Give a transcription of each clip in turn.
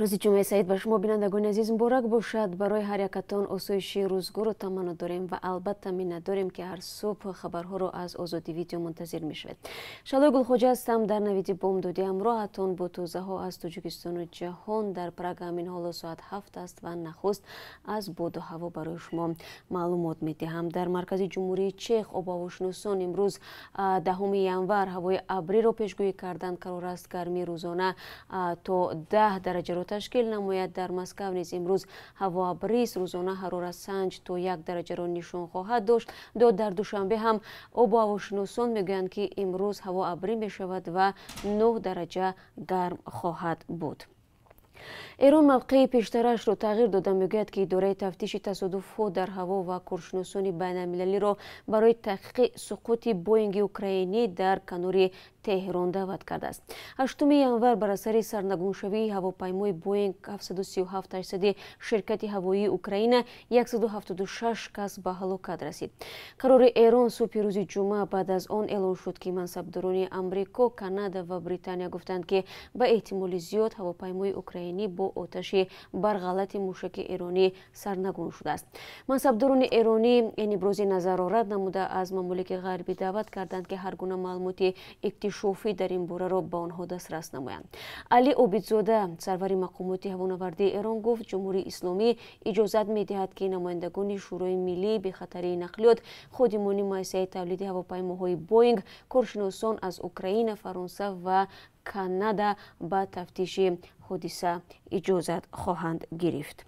рӯзи ҷумъаи саид ба шумо бинандагони азиз муборак бошад барои ҳар якатон осоиши рӯзгору таманно дорем ва албатта миннат дорем ки ҳар субҳ хабарҳоро аз озоди видео мунтазир мешавед шалои гулхоҷа ҳастам дар навиди бомдоди ҳамроҳатон бо тӯзаҳо аз тоҷикистону ҷаҳон дар прага ҳамин ҳоло соат ҳафт аст ва нахуст аз боду ҳаво барои шумо маълумот медиҳам дар маркази ҷумҳурии чех обуҳавошиносон имрӯз даҳуми январ ҳавои абриро пешгӯӣ карданд қарор аст гармии рӯзона то даҳ дараҷаро ташкил намояд дар москав низ имрӯз ҳаво абрис рӯзона ҳароратсанҷ то як дараҷаро нишон хоҳад дошт дод дар душанбе ҳам обу ҳавошиносон мегӯянд ки имрӯз ҳаво абрӣ мешавад ва нӯҳ дараҷа гарм хоҳад буд эрон мавқеи пештарашро тағйир дода мегӯяд ки идораи тафтиши тасодуфҳо дар ҳаво ва коршиносони байналмилалиро барои таҳқиқи суқути боинги украинӣ дар канори теҳрон даъват кардааст ҳаштуи январ бар асари сарнагуншавии ҳавопаймои боинг 737800и ширкати ҳавоии украина 176 кас ба ҳалокат расид қарори эрон субҳи рӯзи ҷумъа баъд аз он эълон шуд ки мансабдорони амрико канада ва британия гуфтанд ки ба эҳтимоли зиёд ҳавопаймои украинӣ бо оташи барғалати мушаки эронӣ сарнагун шудааст мансабдорони эронӣ инъибрози назарро рад намуда аз мамлики ғарбӣ даъват карданд ки ҳар гуна маълумоти иктишо шофӣ дар ин бораро ба онҳо дастрас намоянд али обидзода сарвари мақомоти ҳавонавардии эрон гуфт ҷумҳурии исломӣ иҷозат медиҳад ки намояндагони шӯрои миллӣ бехатарии нақлиёт ходимони муассисаи тавлиди ҳавопаймоҳои боинг коршиносон аз украина фаронса ва канада ба тафтиши ҳодиса иҷозат хоҳанд гирифт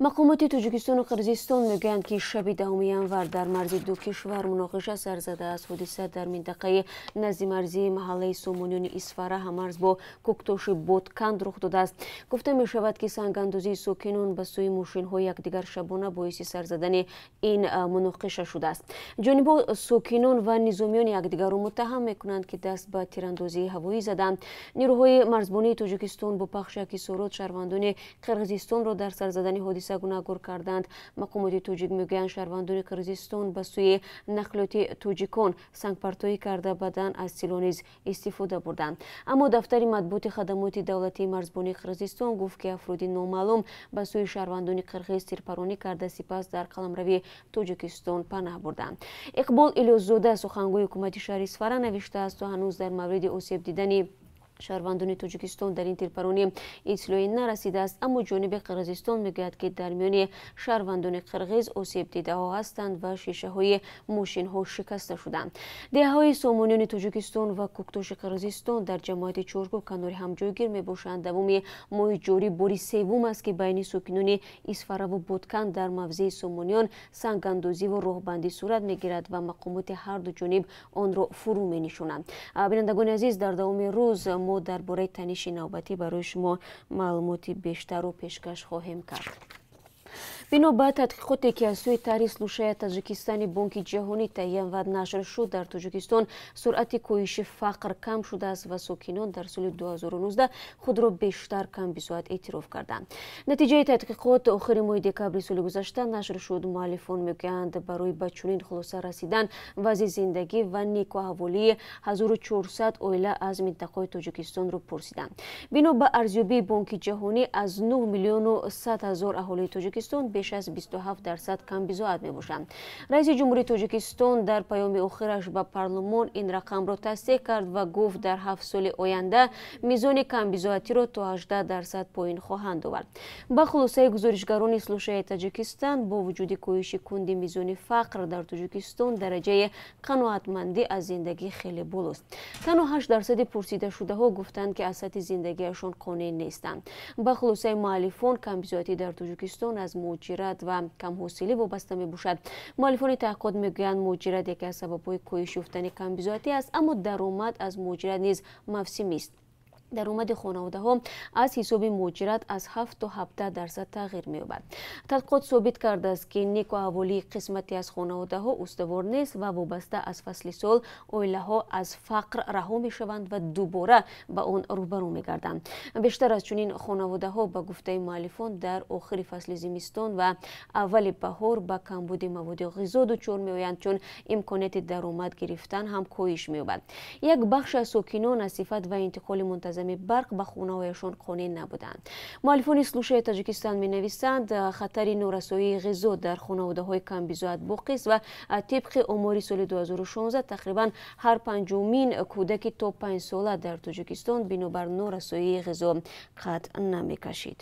мақомоти тоҷикистону қирғизистон мегӯянд ки шаби даҳуми январ дар марзи ду кишвар муноқиша сар задааст ҳодиса дар минтақаи назди марзии маҳаллаи сомониёни исфара ҳамарз бо кӯктоши боткан рух додааст гуфта мешавад ки сангандозии сокинон ба сӯи мошинҳо якдигар шабона боиси сар задани ин муноқиша шудааст ҷониба сокинон ва низомиён якдигарро муттаҳам мекунанд ки даст ба тирандозии ҳавоӣ заданд нирӯҳои марзбонии тоҷикистон бо пахши акисорот шаҳрвандони қирғизистонро дар сар задани ҳодиса ҳодиса гунагур карданд мақомоти тоҷик мегӯянд шаҳрвандони қирғизистон ба сӯи нақлиёти тоҷикон сангпартоӣ карда баъдан аз сило низ истифода бурданд аммо дафтари матбуоти хадамоти давлатии марзбонии қирғизистон гуфт ки афроди номаълум ба сӯи шаҳрвандони қирғиз сирпаронӣ карда сипас дар қаламрави тоҷикистон панаҳ бурданд иқбол илёсзода сухангӯи ҳукумати шаҳри сфара навиштааст то ҳанӯз дар мавриди осеб дидани шаҳрвандони тоҷикистон дар ин тирпарони иттилое нарасидааст аммо ҷониби қирғизистон мегӯяд ки дар миёни шаҳрвандони қирғиз осебдидаҳо ҳастанд ва шишаҳои мошинҳо шикаста шуданд деҳаҳои сомониёни тоҷикистон ва кӯктоши қирғизистон дар ҷамоати чорку канори ҳамҷойгир мебошанд давоми моҳи ҷорӣ бори севум аст ки байни сокинони исфараву боткан дар мавзеи сомониён сангандозиву роҳбандӣ сурат мегирад ва мақомоти ҳарду ҷониб онро фурӯ менишонанд бинандагони азиз дар давоми рӯз мо در برای تنیش نوبتی برای شما معلوماتی بیشتر و پیشکش خواهیم کرد бино ба тадқиқоте ки аз сӯи таҳри слушаи тоҷикистони бонки ҷаҳонӣ таъин ва нашр шуд дар тоҷикистон суръати коҳиши фақр кам шудааст ва сокинон дар соли 2019 худро бештар кам бисоат эътироф карданд натиҷаи тадқиқот охири моҳи декабри соли гузашта нашр шуд муаллифон мегӯянд барои ба чунин хулоса расидан вазъи зиндагӣ ва неку аҳволии 1400 оила аз минтақаҳои тоҷикистонро пурсиданд бино ба арзёбии бонки ҷаҳонӣ аз 9 миллиону 100 ҳазор аҳолии тоҷикистон беш аз 27 дарсад камбизоат мебошанд раиси ҷумҳурии тоҷикистон дар паёми охираш ба парлумон ин рақамро тасдиқ кард ва гуфт дар ҳафт соли оянда мизони камбизоатиро то 18 дарсад поин хоҳанд овард ба хулосаи гузоришгарони слушаи тоҷикистон бо вуҷуди коҳиши кунди мизони фақр дар тоҷикистон дараҷаи қаноатмандӣ аз зиндагӣ хеле болост танҳо 8 дарсади пурсидашудаҳо гуфтанд ки аз сатҳи зиндагиашон қонеъ нестанд ба хулосаи муаллифон камбизоатӣ дар тоҷикистон аз муоҷи مجرد و کم حوصله وابسته می باشد مالفون می میگویند مجرد یکی از سببهای کاهش یافتن کم است اما درآمد از مجرد نیز مفسیم است даромади хонаводаҳо аз ҳисоби муҳоҷират аз ҳафт то ҳабда дарсад тағйир меёбад тадқиқот собит кардааст ки неку аҳволии қисмате аз хонаводаҳо устувор нест ва вобаста аз фасли сол оилаҳо аз фақр раҳо мешаванд ва дубора ба он рӯбарӯ мегарданд бештар аз чунин хонаводаҳо ба гуфтаи муаллифон дар охири фасли зимистон ва аввали баҳор ба камбуди маводи ғизо дучор меоянд чун имконияти даромад гирифтан ҳам коҳиш меёбад як бахши аз сокинон аз сифат ва интиқоли мунтазам азами барқ ба хонаҳояшон қонен набуданд муаллифони слушаи тоҷикистон менависанд э, хатари норасоии ғизо дар хонаводаҳои камбизоат боқист ва э, тибқи омори соли 2016 тақрибан ҳар панҷумин кӯдаки то панҷсола дар тоҷикистон бинобар норасоии ғизо қатъ намекашид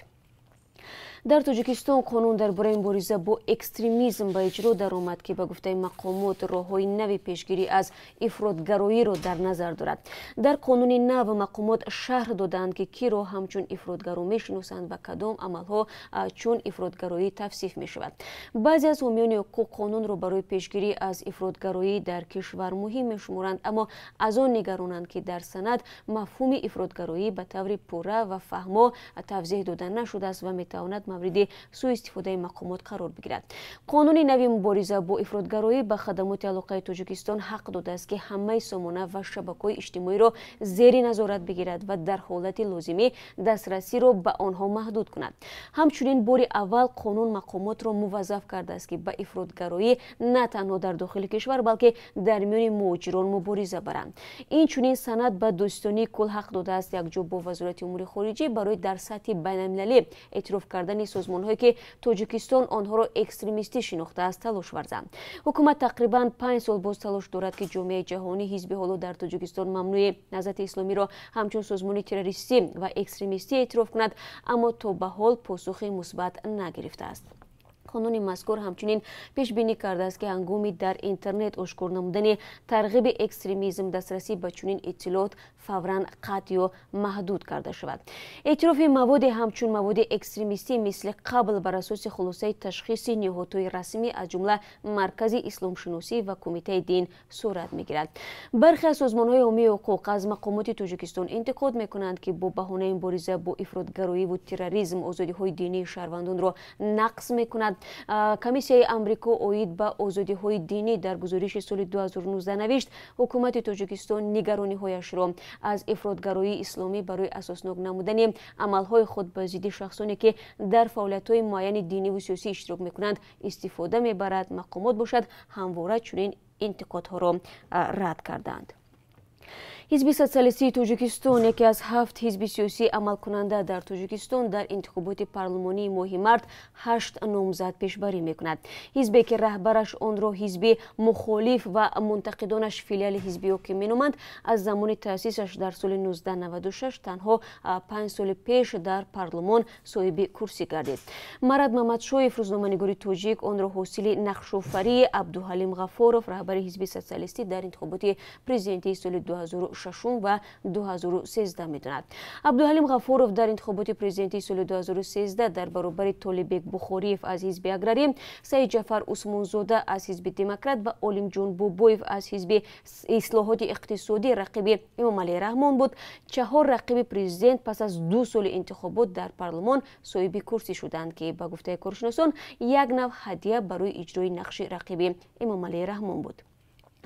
дар тоҷикистон қонун дар бораи мубориза бо экстремизм ба иҷро даромад ки ба гуфтаи мақомот роҳҳои нави пешгирӣ аз ифродгароиро дар назар дорад дар қонуни нав мақомот шарҳ доданд ки киро ҳамчун ифродгаро мешиносанд ва кадом амалҳо чун ифродгароӣ тавсиф мешавад баъзе аз ҳомиёни ҳуқуқ қонунро барои пешгирӣ аз ифродгароӣ дар кишвар муҳим мешуморанд аммо аз он нигаронанд ки дар санад мафҳуми ифродгароӣ ба таври пурра ва фаҳмо тавзеҳ дода нашудааст ва метавонад мавриди суистифодаи мақомот қарор бигирад қонуни нави мубориза бо ифротгароӣ ба хадамоти алоқаи тоҷикистон ҳақ додааст ки ҳамаи сомона ва шабакаҳои иҷтимоиро зери назорат бигирад ва дар ҳолати лозимӣ дастрасиро ба онҳо маҳдуд кунад ҳамчунин бори аввал қонун мақомотро муваззаф кардааст ки ба ифротгароӣ на танҳо дар дохили кишвар балки дар миёни муҳоҷирон мубориза баранд инчунин санад ба дӯстони кул ҳақ додааст якҷо бо вазорати умури хориҷӣ барои дар сатҳи байналмилалӣ эътироф кардани кардани созмонҳое ки тоҷикистон онҳоро экстремистӣ шинохтааст талош варзанд ҳукумат тақрибан панҷ сол боз талош дорад ки ҷомеаи ҷаҳонӣ ҳизби ҳоло дар тоҷикистон мамнӯи назати исломиро ҳамчун созмони террористӣ ва экстремистӣ эътироф кунад аммо то ба ҳол посухи мусбат нагирифтааст қонуни мазкур ҳамчунин пешбинӣ кардааст ки ҳангоми дар интернет ошкор намудани тарғиби экстремизм дастрасӣ ба чунин иттилоот фавран қатъ ё маҳдуд карда шавад эътирофи маводе ҳамчун маводи экстремистӣ мисли қабл бар асоси хулосаи ташхиси ниҳодҳои расмӣ аз ҷумла маркази исломшиносӣ ва кумитаи дин сурат мегирад бархе аз созмонҳои ҳомии ҳуқуқ аз мақомоти тоҷикистон интиқод мекунанд ки бо баҳонаи мубориза бо ифротгароиву терроризм озодиҳои динии шаҳрвандонро нақс мекунад комиссияи амрико оид ба озодиҳои динӣ дар гузориши соли 2019 навишт ҳукумати тоҷикистон нигарониҳояшро аз ифротгароии исломӣ барои асоснок намудани амалҳои худ ба зидди шахсоне ки дар фаъолиятҳои муайяни диниву сиёсӣ иштирок мекунанд истифода мебарад мақомот бошад ҳамвора чунин интиқодҳоро рад карданд ҳизби сотсиалистии тоҷикистон яке аз ҳафт ҳизби сиёсии амалкунанда дар тоҷикистон дар интихоботи парлумонии моҳи март ҳашт номзад пешбарӣ мекунад ҳизбе ки раҳбараш онро ҳизби мухолиф ва мунтақидонаш филиали ҳизби ҳоким меноманд аз замони таъсисаш дар соли 1996 танҳо панҷ соли пеш дар парлумон соҳиби курсӣ гардид марад маҳмадшоев рӯзноманигори тоҷик онро ҳосили нақшуфарии абдуҳалим ғафоров раҳбари ҳизби сотсиалистӣ дар интихоботи президентии соли 2006 ва 2013 медонад абдуҳалим ғафуров дар интихоботи президентии соли 2013 дар баробари толибек бухориев аз ҳизби аграрӣ саид ҷафар усмонзода аз ҳизби демократ ва олимҷон бобоев аз ҳизби ислоҳоти иқтисодӣ рақиби эмомалӣ раҳмон буд чаҳор рақиби президент пас аз ду соли интихобот дар парлумон соҳиби курсӣ шуданд ки ба гуфтаи коршиносон як нав ҳадия барои иҷрои нақши рақиби эмомалӣ раҳмон буд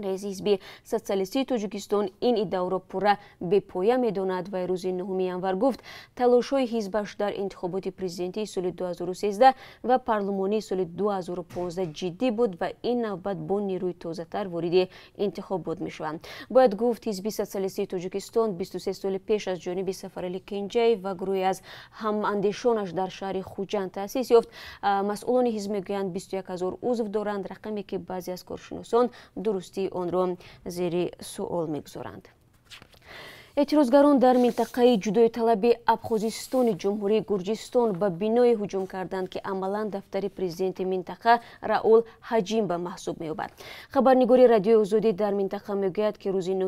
رئیس حزب سوسیالیستی تاجیکستان این ایده را پوره به پایه میداند و روز 9 انور گفت تلاش های حزبش در انتخابات پرزیدنتی سال 2013 و پارلمانی سال 2015 جدی بود و این نوبت با نیروی تازه تر وارد انتخاب بود می شوند باید گفت حزب سوسیالیستی تاجیکستان 23 سال پیش از جانب سفر علی کنجی و گروه از هم اندیشانش در شهر خوجند تاسیس یافت مسئولان حزب میگویند 21000 عضو دارند رقمی که بعضی از کارشناسان درستی онро зери суол мегузоранд эътирозгарон дар минтақаи ҷудоиталаби абхозистони ҷумҳурии гурҷистон ба биное ҳуҷум карданд ки амалан дафтари президенти минтақа раул ҳаҷим ба маҳсуб меёбад хабарнигори радиои озодӣ дар минтақа мегӯяд ки рӯзи нӯ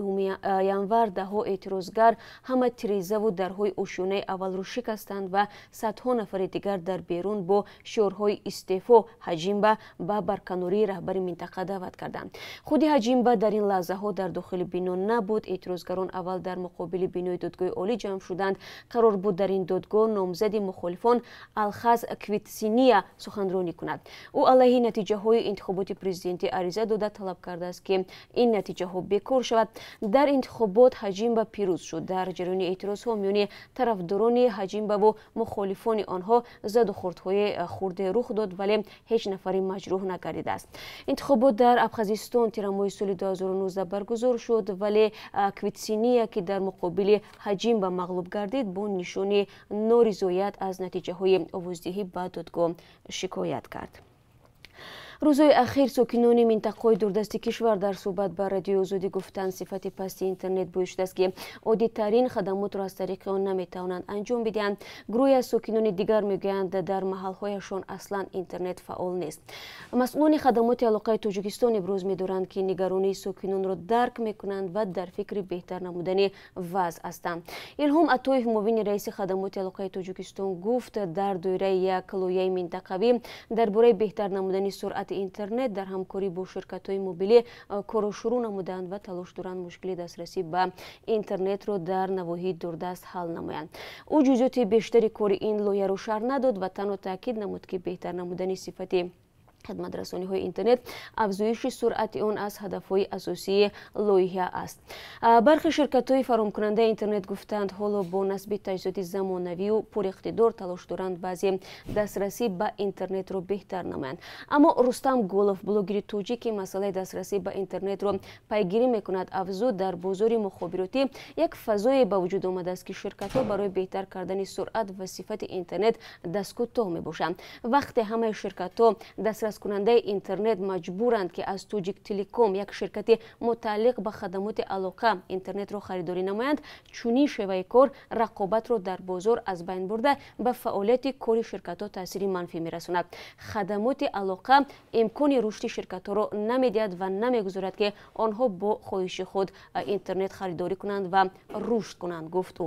январ даҳо эътирозгар ҳама тирезаву дарҳои ошёнаи авалро шикастанд ва садҳо нафари дигар дар берун бо шиорҳои истеъфо ҳаҷимба ба барканории раҳбари минтақа даъват карданд худи ҳаҷимба дар ин лаҳзаҳо дар дохили бино набуд эътирозгарон аввал дар муқобили бинои додгоҳи олӣ ҷамъ шуданд қарор буд дар ин додгоҳ номзади мухолифон алхаз квитсиния суханронӣ кунад ӯ алайҳи натиҷаҳои интихоботи президентӣ ариза дода талаб кардааст ки ин натиҷаҳо бекор шавад дар интихобот ҳаҷимба пирӯз шуд дар ҷараёни эътирозҳо миёни тарафдорони ҳаҷимбаву мухолифони онҳо заду хурдҳои э, хурде рух дод вале ҳеҷ нафари маҷрӯҳ нагардидааст интихобот дар абхазистон тирамои соли 2019 баргузор шуд вале э, квитсиния ки дар муқобили ҳаҷим ба мағлуб гардид бо нишони норизоят аз натиҷаҳои овоздиҳӣ ба додгоҳ шикоят кард рӯзҳои ахир сокинони минтақаҳои дурдасти кишвар дар суҳбат ба радиои озодӣ гуфтанд сифати пасти интернет бо шудааст ки оддитарин хадамотро аз тариқи он наметавонанд анҷом бидиҳанд гурӯҳе аз сокинони дигар мегӯянд дар маҳалҳояшон аслан интернет фаъол нест масъулони хадамоти алоқаи тоҷикистон иброз медоранд ки нигаронии сокинонро дарк мекунанд ва дар фикри беҳтар намудани вазъ ҳастанд илҳом атоев муовини раиси хадамоти алоқаи тоҷикистон гуфт дар доираи як лояи минтақавӣ дар бораи беҳтар намудани суръат саати интернет дар ҳамкорӣ бо ширкатҳои мобилӣ корро шурӯъ намуданд ва талош доранд мушкили дастрасӣ ба интернетро дар навоҳии дурдаст ҳал намоянд ӯ ҷузъиёти бештари кори ин лояро шаҳр надод ва танҳо таъкид намуд ки беҳтар намудани сифати хадматрасониҳои интернет афзоиши суръати он аз ҳадафҳои асосии лоиҳа аст бархе ширкатҳои фаромкунандаи интернет гуфтанд ҳоло бо насби таҷҳизоти замонавию пуриқтидор талош доранд баъзе дастрасӣ ба интернетро беҳтар намоянд аммо рустам голов блогери тоҷи ки масъалаи дастрасӣ ба интернетро пайгирӣ мекунад афзуд дар бозори мухобиротӣ як фазое ба вуҷуд омадааст ки ширкатҳо барои беҳтар кардани суръат ва сифати интернет дасткӯтоҳ мебошанд вақте ҳамаи ширкатҳо дастрас дасткунандаи интернет маҷбуранд ки аз тоҷик телеком як ширкати мутааллиқ ба хадамоти алоқа интернетро харидорӣ намоянд чунин шеваи кор рақобатро дар бозор аз байн бурда ба фаъолияти кори ширкатҳо таъсири манфӣ мерасонад хадамоти алоқа имкони рушди ширкатҳоро намедиҳад ва намегузорад ки онҳо бо хоҳиши худ интернет харидорӣ кунанд ва рушд кунанд гуфт ӯ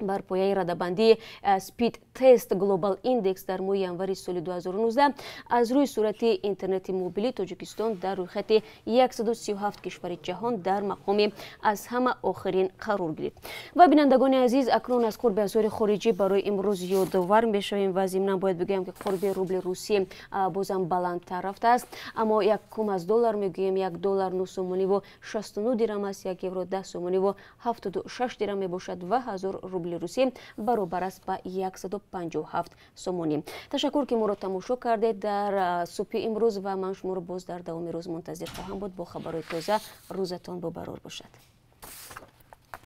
бар пояи радабандии э, speed test global index дар моҳи январи соли 2019 аз рӯи сурати интернети мобилӣ тоҷикистон дар рӯйхати 137 кишвари ҷаҳон дар мақоми аз ҳама охирин қарор гирифт ва бинандагони азиз акнун аз қурби асъори хориҷӣ барои имрӯз ёдовар мешавем ва зимнан бояд бигӯем ки қурби рубли русӣ бозам баландтар рафтааст аммо як кум аз доллар мегӯем як доллар нӯ сомониву 69 дирам аст як евро 10 сомониву 76 дирам мебошад ва ҳазор рубл рубли русӣ баробар аст ба 157 сомонӣ ташаккур ки моро тамошо кардед дар субҳи имрӯз ва ман шуморо боз дар давоми рӯз мунтазир хоҳам буд бо хабарҳои тоза рӯзатон бобарор бошад